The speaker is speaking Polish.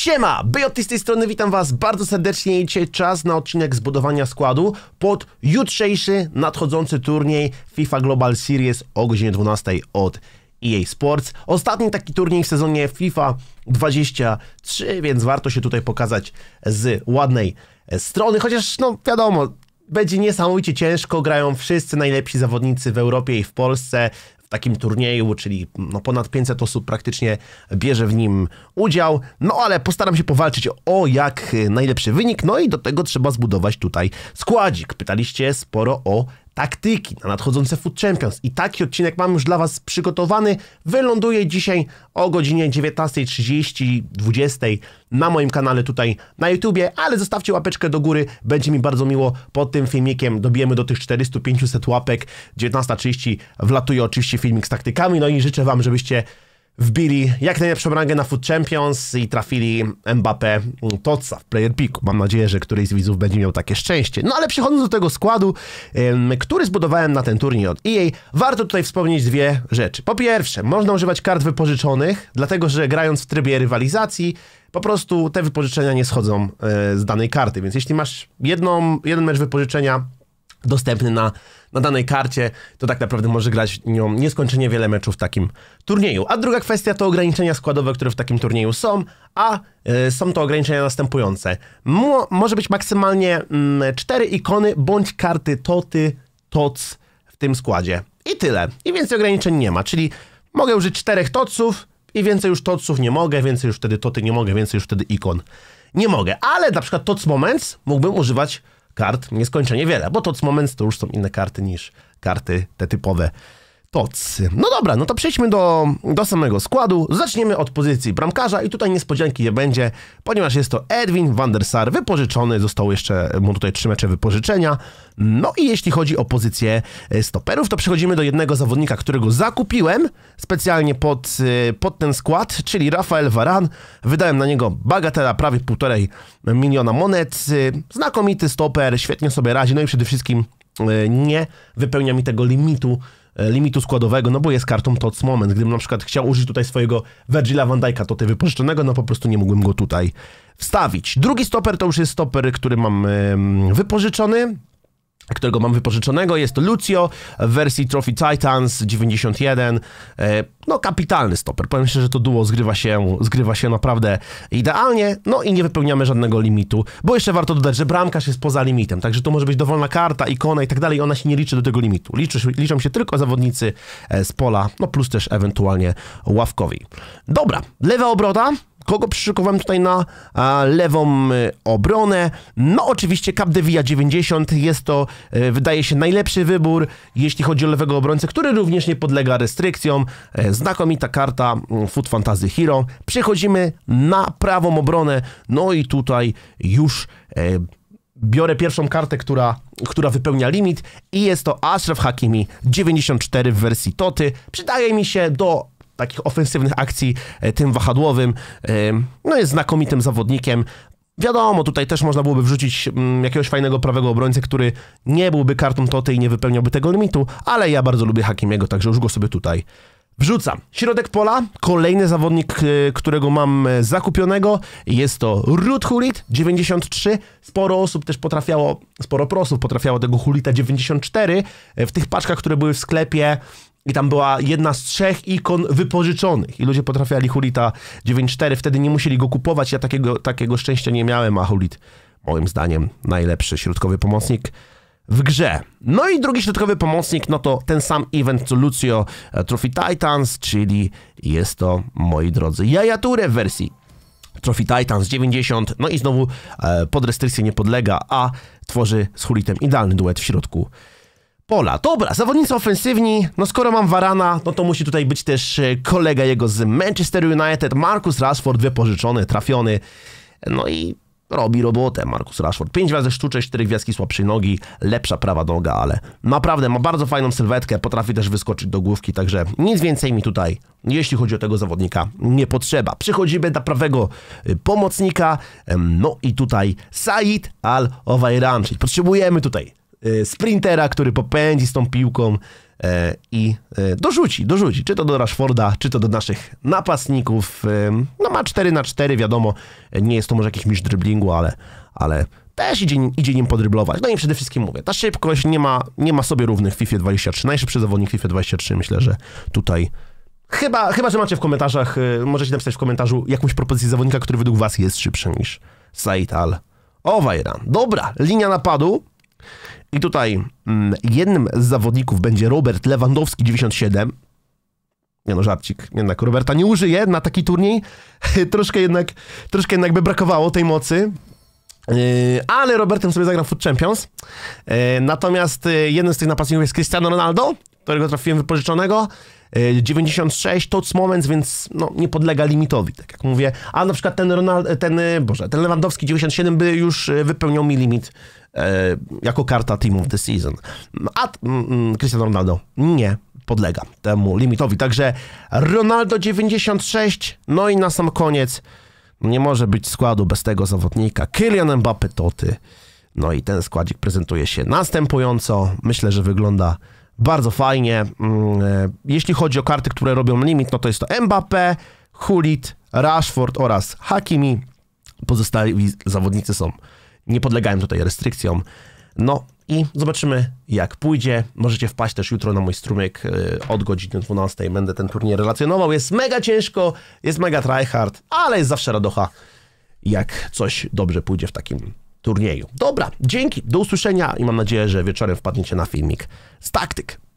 Siema, bioty z tej strony, witam was bardzo serdecznie i dzisiaj czas na odcinek zbudowania składu pod jutrzejszy nadchodzący turniej FIFA Global Series o godzinie 12 od EA Sports. Ostatni taki turniej w sezonie FIFA 23, więc warto się tutaj pokazać z ładnej e, strony, chociaż no wiadomo, będzie niesamowicie ciężko, grają wszyscy najlepsi zawodnicy w Europie i w Polsce, takim turnieju, czyli no ponad 500 osób praktycznie bierze w nim udział. No ale postaram się powalczyć o jak najlepszy wynik, no i do tego trzeba zbudować tutaj składzik. Pytaliście sporo o taktyki na nadchodzące Food Champions. I taki odcinek mam już dla Was przygotowany. Wyląduje dzisiaj o godzinie 19.30, 20 na moim kanale tutaj na YouTubie, ale zostawcie łapeczkę do góry, będzie mi bardzo miło. Pod tym filmikiem dobijemy do tych 400-500 łapek. 19.30 wlatuje oczywiście filmik z taktykami, no i życzę Wam, żebyście wbili jak najlepszą rangę na Food Champions i trafili Mbappé Totsa w Player Picku. Mam nadzieję, że któryś z widzów będzie miał takie szczęście. No ale przechodząc do tego składu, który zbudowałem na ten turniej od EA, warto tutaj wspomnieć dwie rzeczy. Po pierwsze, można używać kart wypożyczonych, dlatego że grając w trybie rywalizacji, po prostu te wypożyczenia nie schodzą e, z danej karty, więc jeśli masz jedną, jeden mecz wypożyczenia dostępny na na danej karcie, to tak naprawdę może grać nią nieskończenie wiele meczów w takim turnieju. A druga kwestia to ograniczenia składowe, które w takim turnieju są, a y, są to ograniczenia następujące. Mo może być maksymalnie mm, cztery 4 ikony bądź karty toty, toc w tym składzie. I tyle. I więcej ograniczeń nie ma, czyli mogę użyć czterech toców i więcej już toców nie mogę, więcej już wtedy toty nie mogę, więcej już wtedy ikon nie mogę. Ale na przykład toc Moments mógłbym używać kart nieskończenie wiele, bo to z momentu to już są inne karty niż karty te typowe Tocy. No dobra, no to przejdźmy do, do samego składu. Zaczniemy od pozycji bramkarza i tutaj niespodzianki nie będzie, ponieważ jest to Edwin van der Sar, wypożyczony, został jeszcze mu tutaj trzy mecze wypożyczenia. No i jeśli chodzi o pozycję e, stoperów, to przechodzimy do jednego zawodnika, którego zakupiłem specjalnie pod, e, pod ten skład, czyli Rafael Varan. Wydałem na niego bagatela prawie półtorej miliona monet. E, znakomity stoper, świetnie sobie radzi, no i przede wszystkim nie wypełnia mi tego limitu, E, limitu składowego, no bo jest kartą TOTS moment. Gdybym na przykład chciał użyć tutaj swojego Virgila van Dijk'a, to ty wypożyczonego, no po prostu nie mógłbym go tutaj wstawić. Drugi stoper to już jest stoper, który mam wypożyczony którego mam wypożyczonego. Jest to Lucio w wersji Trophy Titans 91. E, no, kapitalny stoper. Powiem szczerze, że to duo zgrywa się, zgrywa się naprawdę idealnie. No i nie wypełniamy żadnego limitu, bo jeszcze warto dodać, że bramkarz jest poza limitem, także to może być dowolna karta, ikona i tak dalej. Ona się nie liczy do tego limitu. Liczy, liczą się tylko zawodnicy e, z pola, no plus też ewentualnie ławkowi. Dobra, lewa obroda kogo przyszykowałem tutaj na a, lewą y, obronę. No oczywiście Capdevilla 90 jest to, y, wydaje się, najlepszy wybór, jeśli chodzi o lewego obrońcę, który również nie podlega restrykcjom. E, znakomita karta y, mm, Food Fantasy Hero. Przechodzimy na prawą obronę, no i tutaj już... E, biorę pierwszą kartę, która, która wypełnia limit i jest to Ashraf Hakimi 94 w wersji Toty. Przydaje mi się do takich ofensywnych akcji e, tym wahadłowym. E, no jest znakomitym zawodnikiem. Wiadomo, tutaj też można byłoby wrzucić mm, jakiegoś fajnego prawego obrońcę, który nie byłby kartą Toty i nie wypełniałby tego limitu, ale ja bardzo lubię Hakimiego, także już go sobie tutaj wrzucam. Środek pola, kolejny zawodnik, e, którego mam zakupionego, jest to Ruth Hulit, 93. Sporo osób też potrafiało, sporo prosów potrafiało tego Hulita 94. W tych paczkach, które były w sklepie, i tam była jedna z trzech ikon wypożyczonych. I ludzie potrafiali Hulita 9.4. Wtedy nie musieli go kupować. Ja takiego, takiego szczęścia nie miałem, a Hulit, moim zdaniem, najlepszy środkowy pomocnik w grze. No i drugi środkowy pomocnik, no to ten sam event co Lucio e, Trophy Titans, czyli jest to, moi drodzy, Jajature w wersji Trophy Titans 90, no i znowu e, pod restrykcję nie podlega, a tworzy z Hulitem idealny duet w środku pola. Dobra, zawodnicy ofensywni, no skoro mam Varana, no to musi tutaj być też e, kolega jego z Manchester United, Marcus Rashford, wypożyczony, trafiony, no i robi robotę Marcus Rashford. 5 razy sztuczek, 4 gwiazdki słabszej nogi, lepsza prawa noga, ale naprawdę ma bardzo fajną sylwetkę, potrafi też wyskoczyć do główki, także nic więcej mi tutaj, jeśli chodzi o tego zawodnika, nie potrzeba. Przechodzimy do prawego y, pomocnika, no i tutaj Said al owairan czyli potrzebujemy tutaj Y, sprintera, który popędzi z tą piłką e, i e, dorzuci, dorzuci, czy to do Rashforda, czy to do naszych napastników. E, no ma 4 na 4 wiadomo, nie jest to może jakiś mistrz driblingu, ale, ale też idzie, idzie nim podryblować. No i przede wszystkim mówię, ta szybkość nie ma, nie ma sobie równych w FIFA 23. Najszybszy zawodnik FIFA 23, myślę, że tutaj Chyba, chyba, że macie w komentarzach, y, możecie napisać w komentarzu jakąś propozycję zawodnika, który według was jest szybszy niż Said Al Owajran. Dobra, linia napadu. I tutaj mm, jednym z zawodników będzie Robert Lewandowski 97. Nie no, żarcik. Jednak Roberta nie użyję na taki turniej. troszkę, jednak, troszkę jednak by brakowało tej mocy. Yy, ale Robertem sobie zagram Foot Champions. Yy, natomiast yy, jeden z tych napastników jest Cristiano Ronaldo, którego trafiłem wypożyczonego. 96 yy, to moment, więc no, nie podlega limitowi, tak jak mówię. A na przykład ten Ronald, ten, yy, Boże, ten Lewandowski 97 by już yy, wypełniał mi limit E, jako karta Team of the Season. A mm, mm, Cristiano Ronaldo nie podlega temu limitowi. Także Ronaldo 96, no i na sam koniec nie może być składu bez tego zawodnika. Kylian Mbappé Toty. No i ten składzik prezentuje się następująco. Myślę, że wygląda bardzo fajnie. Mm, e, jeśli chodzi o karty, które robią limit, no to jest to Mbappé, Hulit, Rashford oraz Hakimi. Pozostali zawodnicy są nie podlegają tutaj restrykcjom. No i zobaczymy jak pójdzie. Możecie wpaść też jutro na mój strumyk y, od godziny 12. Będę ten turniej relacjonował. Jest mega ciężko, jest mega tryhard, ale jest zawsze radocha, jak coś dobrze pójdzie w takim turnieju. Dobra, dzięki, do usłyszenia i mam nadzieję, że wieczorem wpadniecie na filmik z taktyk.